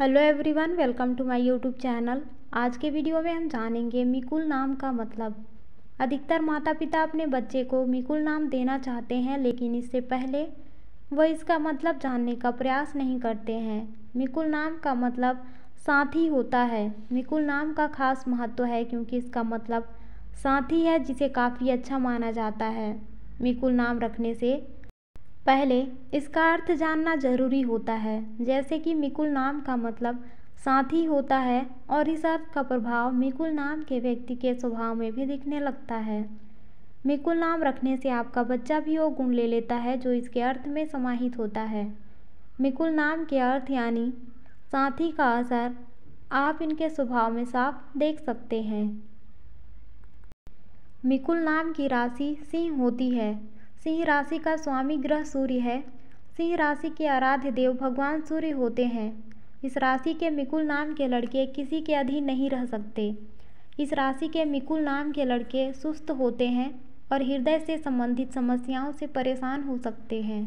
hello everyone welcome to my YouTube channel आज के video में हम जानेंगे मिकुल नाम का मतलब अधिकतर माता पिता अपने बच्चे को मिकुल नाम देना चाहते हैं लेकिन इससे पहले वह इसका मतलब जानने का प्रयास नहीं करते हैं मिकुल नाम का मतलब साथी होता है मिकुल नाम का खास महत्व है क्योंकि इसका मतलब साथी है जिसे काफ़ी अच्छा माना जाता है मिकुल नाम रखने से पहले इसका अर्थ जानना जरूरी होता है जैसे कि मिकुल नाम का मतलब साथी होता है और इस अर्थ का प्रभाव मिकुल नाम के व्यक्ति के स्वभाव में भी दिखने लगता है मिकुल नाम रखने से आपका बच्चा भी वो गुण ले लेता है जो इसके अर्थ में समाहित होता है मिकुल नाम के अर्थ यानी साथी का असर आप इनके स्वभाव में साफ देख सकते हैं मिकुल नाम की राशि सिंह होती है सिंह राशि का स्वामी ग्रह सूर्य है सिंह राशि के आराध्य देव भगवान सूर्य होते हैं इस राशि के मिकुल नाम के लड़के किसी के अधीन नहीं रह सकते इस राशि के मिकुल नाम के लड़के सुस्त होते हैं और हृदय से संबंधित समस्याओं से परेशान हो सकते हैं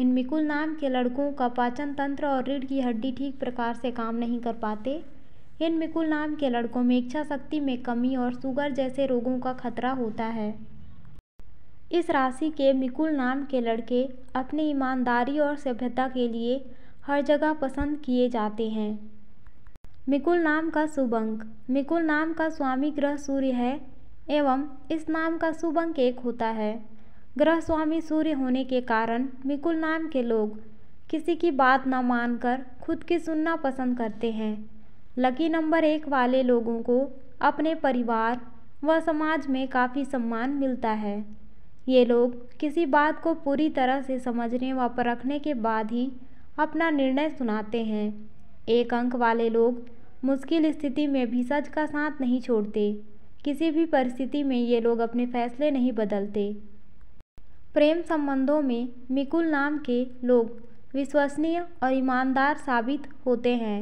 इन मिकुल नाम के लड़कों का पाचन तंत्र और रीढ़ की हड्डी ठीक प्रकार से काम नहीं कर पाते इन मिकुल नाम के लड़कों में इच्छा शक्ति में कमी और शुगर जैसे रोगों का खतरा होता है इस राशि के मिकुल नाम के लड़के अपनी ईमानदारी और सभ्यता के लिए हर जगह पसंद किए जाते हैं मिकुल नाम का शुभ अंक मिकुल नाम का स्वामी ग्रह सूर्य है एवं इस नाम का शुभ अंक एक होता है ग्रह स्वामी सूर्य होने के कारण मिकुल नाम के लोग किसी की बात न मानकर खुद की सुनना पसंद करते हैं लकी नंबर एक वाले लोगों को अपने परिवार व समाज में काफ़ी सम्मान मिलता है ये लोग किसी बात को पूरी तरह से समझने व परखने के बाद ही अपना निर्णय सुनाते हैं एक अंक वाले लोग मुश्किल स्थिति में भी सच का साथ नहीं छोड़ते किसी भी परिस्थिति में ये लोग अपने फैसले नहीं बदलते प्रेम संबंधों में मिकुल नाम के लोग विश्वसनीय और ईमानदार साबित होते हैं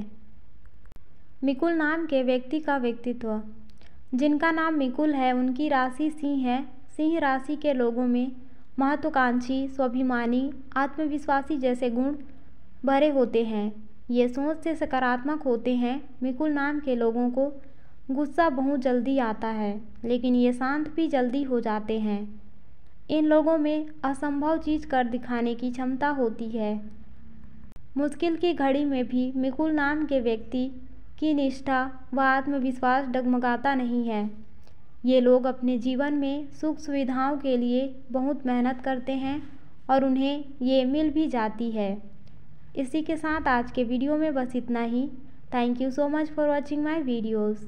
मिकुल नाम के व्यक्ति का व्यक्तित्व जिनका नाम मिकुल है उनकी राशि सिंह है सिंह राशि के लोगों में महत्वाकांक्षी स्वाभिमानी आत्मविश्वासी जैसे गुण भरे होते हैं ये सोच से सकारात्मक होते हैं मिकुल नाम के लोगों को गुस्सा बहुत जल्दी आता है लेकिन ये शांत भी जल्दी हो जाते हैं इन लोगों में असंभव चीज कर दिखाने की क्षमता होती है मुश्किल की घड़ी में भी मिकुल नाम के व्यक्ति की निष्ठा व आत्मविश्वास डगमगाता नहीं है ये लोग अपने जीवन में सुख सुविधाओं के लिए बहुत मेहनत करते हैं और उन्हें ये मिल भी जाती है इसी के साथ आज के वीडियो में बस इतना ही thank you so much for watching my videos